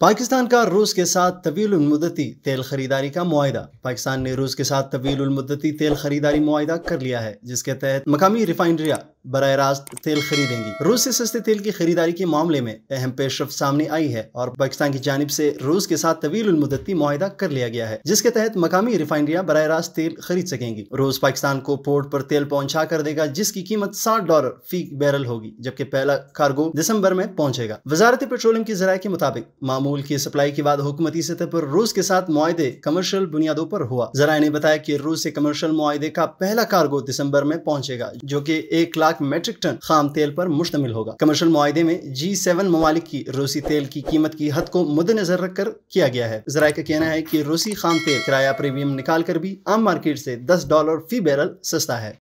पाकिस्तान का रूस के साथ तवील मुद्दती तेल खरीदारी का माहा पाकिस्तान ने रूस के साथ तवील मुद्दती तेल खरीदारी माहा कर लिया है जिसके तहत मकामी रिफाइनरिया बर रास्त तेल खरीदेंगी रूस से सस्ते तेल की खरीदारी के मामले में अहम पेशरफ सामने आई है और पाकिस्तान की जानब से रूस के साथ तवील मुद्दती माहिदा कर लिया गया है जिसके तहत मकामी रिफाइनरियां बर रास्त तेल खरीद सकेंगी रूस पाकिस्तान को पोर्ट पर तेल पहुंचा कर देगा जिसकी कीमत साठ डॉलर फी बैरल होगी जबकि पहला कार्गो दिसंबर में पहुंचेगा वजारत पेट्रोलियम के जराये के मुताबिक मामूल की सप्लाई के बाद हुकूमती सतह पर रूस के साथ मुआदे कमर्शियल बुनियादों पर हुआ जराये ने बताया की रूस से कमर्शियल मुआदे का पहला कार्गो दिसंबर में पहुंचेगा जो की एक लाख लाख मेट्रिक टन खाम तेल पर मुश्तमिल होगा कमर्शियल मुआदे में जी सेवन ममालिक की रूसी तेल की कीमत की हद को मद्देनजर रखकर किया गया है जरा का कहना है की रूसी खाम तेल किराया प्रीमियम निकाल कर भी आम मार्केट ऐसी दस डॉलर फी बैरल सस्ता है